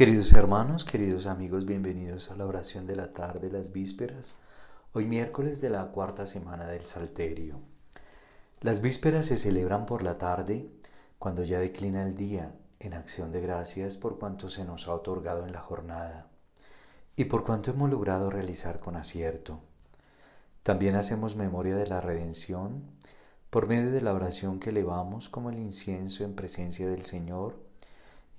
Queridos hermanos, queridos amigos, bienvenidos a la oración de la tarde, las vísperas, hoy miércoles de la cuarta semana del Salterio. Las vísperas se celebran por la tarde, cuando ya declina el día, en acción de gracias por cuanto se nos ha otorgado en la jornada y por cuanto hemos logrado realizar con acierto. También hacemos memoria de la redención por medio de la oración que elevamos como el incienso en presencia del Señor,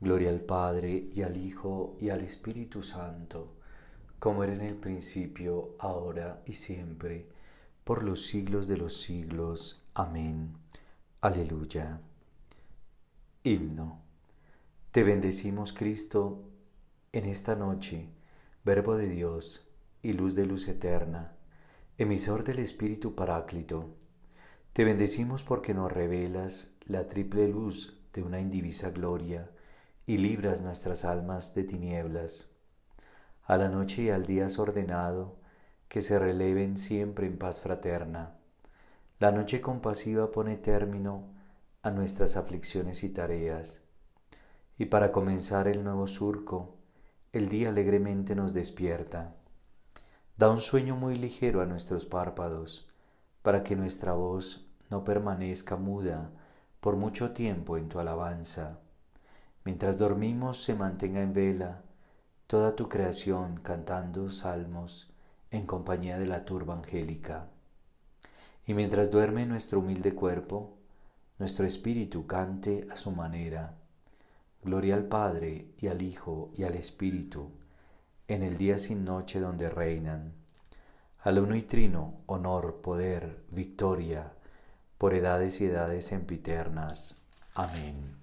Gloria al Padre y al Hijo y al Espíritu Santo, como era en el principio, ahora y siempre, por los siglos de los siglos. Amén. Aleluya. Himno. Te bendecimos, Cristo, en esta noche, Verbo de Dios y luz de luz eterna, emisor del Espíritu Paráclito. Te bendecimos porque nos revelas la triple luz de una indivisa gloria y libras nuestras almas de tinieblas. A la noche y al día has ordenado que se releven siempre en paz fraterna. La noche compasiva pone término a nuestras aflicciones y tareas. Y para comenzar el nuevo surco, el día alegremente nos despierta. Da un sueño muy ligero a nuestros párpados, para que nuestra voz no permanezca muda por mucho tiempo en tu alabanza. Mientras dormimos se mantenga en vela toda tu creación cantando salmos en compañía de la turba angélica. Y mientras duerme nuestro humilde cuerpo, nuestro espíritu cante a su manera. Gloria al Padre y al Hijo y al Espíritu, en el día sin noche donde reinan. Al uno y trino, honor, poder, victoria, por edades y edades sempiternas. Amén.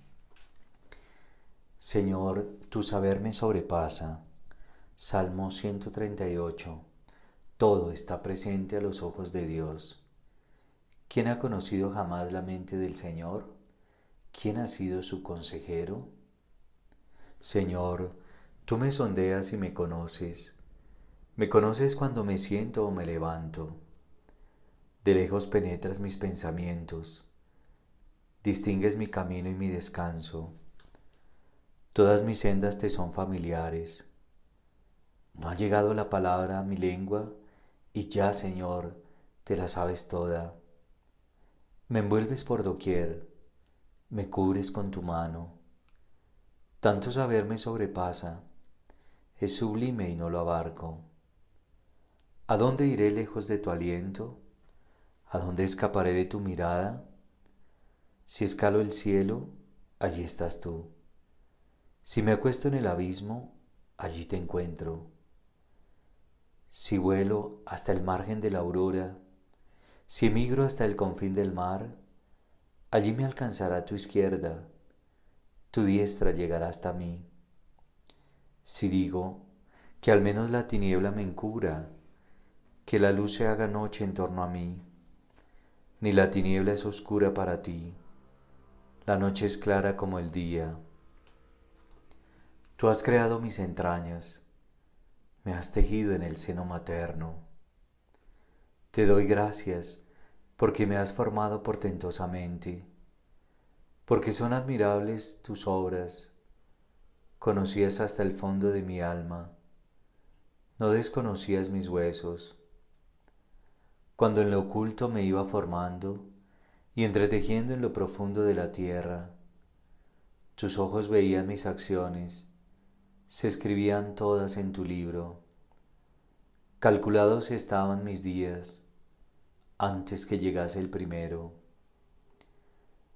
Señor, tu saber me sobrepasa. Salmo 138. Todo está presente a los ojos de Dios. ¿Quién ha conocido jamás la mente del Señor? ¿Quién ha sido su consejero? Señor, tú me sondeas y me conoces. Me conoces cuando me siento o me levanto. De lejos penetras mis pensamientos. Distingues mi camino y mi descanso Todas mis sendas te son familiares. No ha llegado la palabra a mi lengua y ya, Señor, te la sabes toda. Me envuelves por doquier, me cubres con tu mano. Tanto saber me sobrepasa, es sublime y no lo abarco. ¿A dónde iré lejos de tu aliento? ¿A dónde escaparé de tu mirada? Si escalo el cielo, allí estás tú. Si me acuesto en el abismo, allí te encuentro. Si vuelo hasta el margen de la aurora, si emigro hasta el confín del mar, allí me alcanzará tu izquierda, tu diestra llegará hasta mí. Si digo que al menos la tiniebla me encubra, que la luz se haga noche en torno a mí, ni la tiniebla es oscura para ti, la noche es clara como el día has creado mis entrañas, me has tejido en el seno materno. Te doy gracias porque me has formado portentosamente, porque son admirables tus obras, conocías hasta el fondo de mi alma, no desconocías mis huesos. Cuando en lo oculto me iba formando y entretejiendo en lo profundo de la tierra, tus ojos veían mis acciones, se escribían todas en tu libro. Calculados estaban mis días antes que llegase el primero.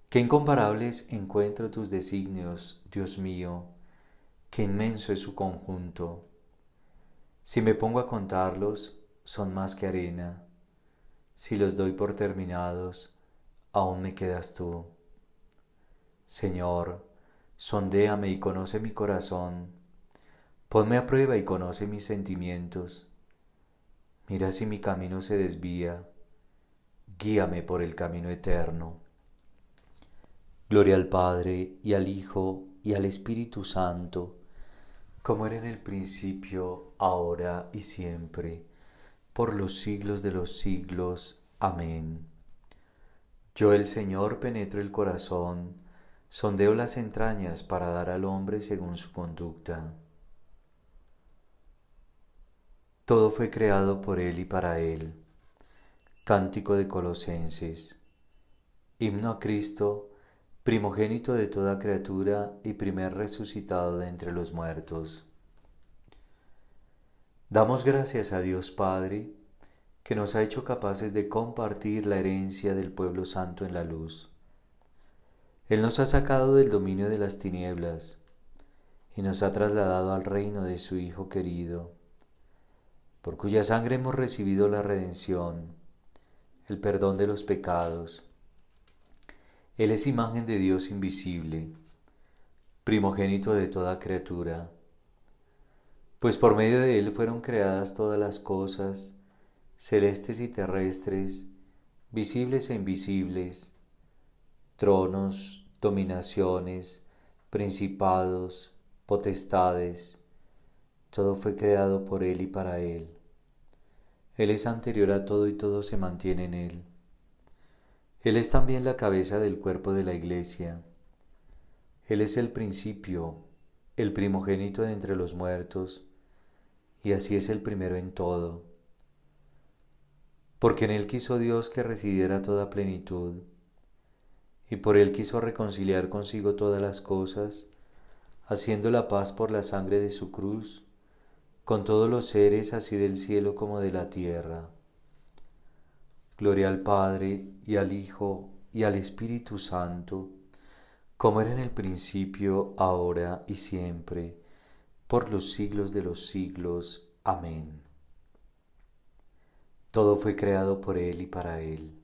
Qué incomparables encuentro tus designios, Dios mío, qué inmenso es su conjunto. Si me pongo a contarlos, son más que arena. Si los doy por terminados, aún me quedas tú. Señor, sondéame y conoce mi corazón Ponme a prueba y conoce mis sentimientos. Mira si mi camino se desvía. Guíame por el camino eterno. Gloria al Padre y al Hijo y al Espíritu Santo, como era en el principio, ahora y siempre, por los siglos de los siglos. Amén. Yo el Señor penetro el corazón, sondeo las entrañas para dar al hombre según su conducta. Todo fue creado por Él y para Él. Cántico de Colosenses. Himno a Cristo, primogénito de toda criatura y primer resucitado de entre los muertos. Damos gracias a Dios Padre, que nos ha hecho capaces de compartir la herencia del pueblo santo en la luz. Él nos ha sacado del dominio de las tinieblas y nos ha trasladado al reino de su Hijo querido por cuya sangre hemos recibido la redención, el perdón de los pecados. Él es imagen de Dios invisible, primogénito de toda criatura, pues por medio de Él fueron creadas todas las cosas, celestes y terrestres, visibles e invisibles, tronos, dominaciones, principados, potestades todo fue creado por Él y para Él. Él es anterior a todo y todo se mantiene en Él. Él es también la cabeza del cuerpo de la iglesia. Él es el principio, el primogénito de entre los muertos, y así es el primero en todo. Porque en Él quiso Dios que residiera toda plenitud, y por Él quiso reconciliar consigo todas las cosas, haciendo la paz por la sangre de su cruz con todos los seres así del cielo como de la tierra. Gloria al Padre y al Hijo y al Espíritu Santo, como era en el principio, ahora y siempre, por los siglos de los siglos. Amén. Todo fue creado por Él y para Él.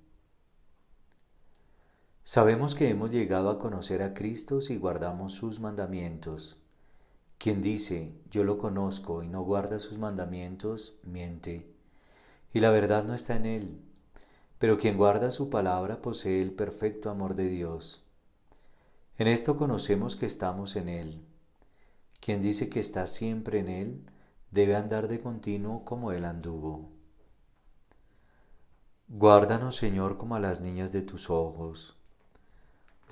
Sabemos que hemos llegado a conocer a Cristo si guardamos sus mandamientos. Quien dice, yo lo conozco y no guarda sus mandamientos, miente, y la verdad no está en él. Pero quien guarda su palabra posee el perfecto amor de Dios. En esto conocemos que estamos en él. Quien dice que está siempre en él, debe andar de continuo como él anduvo. Guárdanos, Señor, como a las niñas de tus ojos.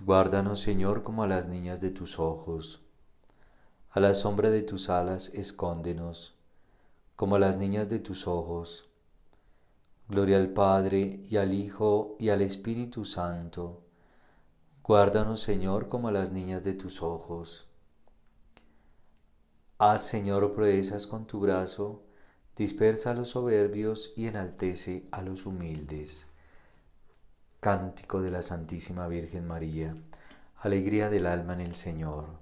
Guárdanos, Señor, como a las niñas de tus ojos. A la sombra de tus alas escóndenos, como las niñas de tus ojos. Gloria al Padre y al Hijo y al Espíritu Santo. Guárdanos, Señor, como las niñas de tus ojos. Haz, Señor, proezas con tu brazo, dispersa a los soberbios y enaltece a los humildes. Cántico de la Santísima Virgen María, alegría del alma en el Señor.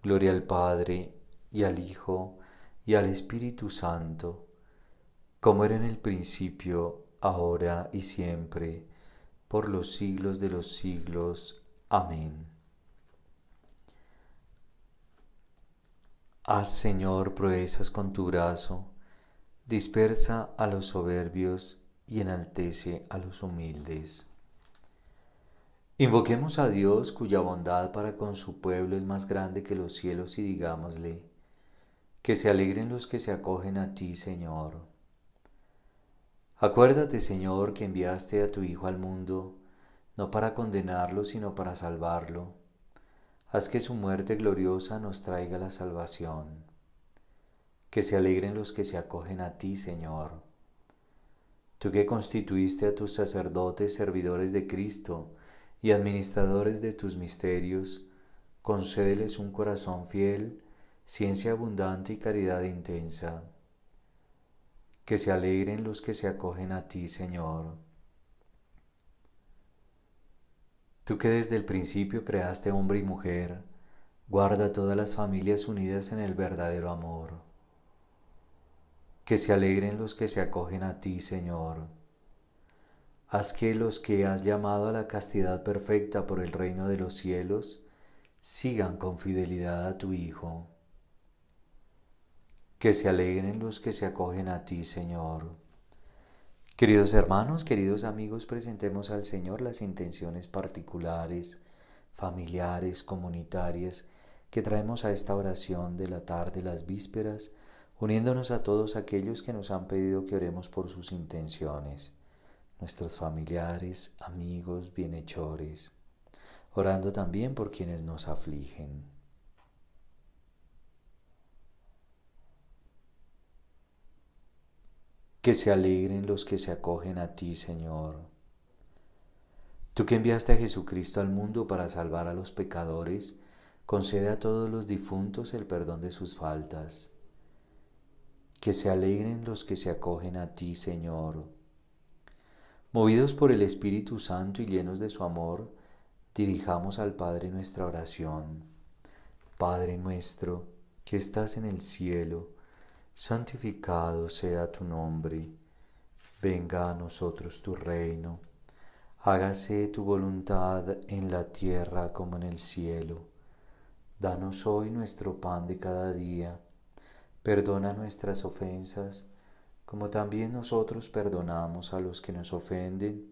Gloria al Padre y al Hijo y al Espíritu Santo, como era en el principio, ahora y siempre, por los siglos de los siglos. Amén. Haz, Señor, proezas con tu brazo, dispersa a los soberbios y enaltece a los humildes. Invoquemos a Dios cuya bondad para con su pueblo es más grande que los cielos y digámosle, que se alegren los que se acogen a ti, Señor. Acuérdate, Señor, que enviaste a tu Hijo al mundo, no para condenarlo, sino para salvarlo. Haz que su muerte gloriosa nos traiga la salvación. Que se alegren los que se acogen a ti, Señor. Tú que constituiste a tus sacerdotes servidores de Cristo, y administradores de tus misterios, concédeles un corazón fiel, ciencia abundante y caridad intensa. Que se alegren los que se acogen a ti, Señor. Tú que desde el principio creaste hombre y mujer, guarda todas las familias unidas en el verdadero amor. Que se alegren los que se acogen a ti, Señor haz que los que has llamado a la castidad perfecta por el reino de los cielos sigan con fidelidad a tu Hijo. Que se alegren los que se acogen a ti, Señor. Queridos hermanos, queridos amigos, presentemos al Señor las intenciones particulares, familiares, comunitarias que traemos a esta oración de la tarde, las vísperas, uniéndonos a todos aquellos que nos han pedido que oremos por sus intenciones nuestros familiares, amigos, bienhechores, orando también por quienes nos afligen. Que se alegren los que se acogen a ti, Señor. Tú que enviaste a Jesucristo al mundo para salvar a los pecadores, concede a todos los difuntos el perdón de sus faltas. Que se alegren los que se acogen a ti, Señor. Movidos por el Espíritu Santo y llenos de su amor, dirijamos al Padre nuestra oración. Padre nuestro, que estás en el cielo, santificado sea tu nombre, venga a nosotros tu reino, hágase tu voluntad en la tierra como en el cielo. Danos hoy nuestro pan de cada día, perdona nuestras ofensas, como también nosotros perdonamos a los que nos ofenden.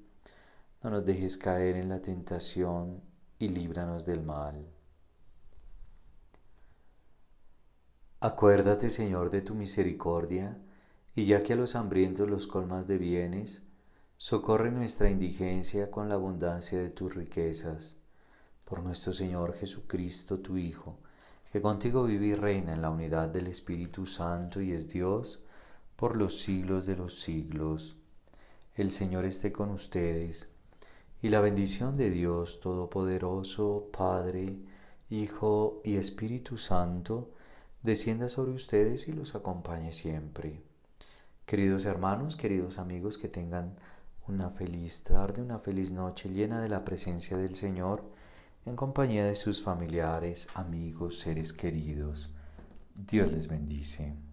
No nos dejes caer en la tentación y líbranos del mal. Acuérdate, Señor, de tu misericordia, y ya que a los hambrientos los colmas de bienes, socorre nuestra indigencia con la abundancia de tus riquezas. Por nuestro Señor Jesucristo, tu Hijo, que contigo vive y reina en la unidad del Espíritu Santo y es Dios, por los siglos de los siglos. El Señor esté con ustedes, y la bendición de Dios Todopoderoso, Padre, Hijo y Espíritu Santo, descienda sobre ustedes y los acompañe siempre. Queridos hermanos, queridos amigos, que tengan una feliz tarde, una feliz noche llena de la presencia del Señor, en compañía de sus familiares, amigos, seres queridos. Dios les bendice.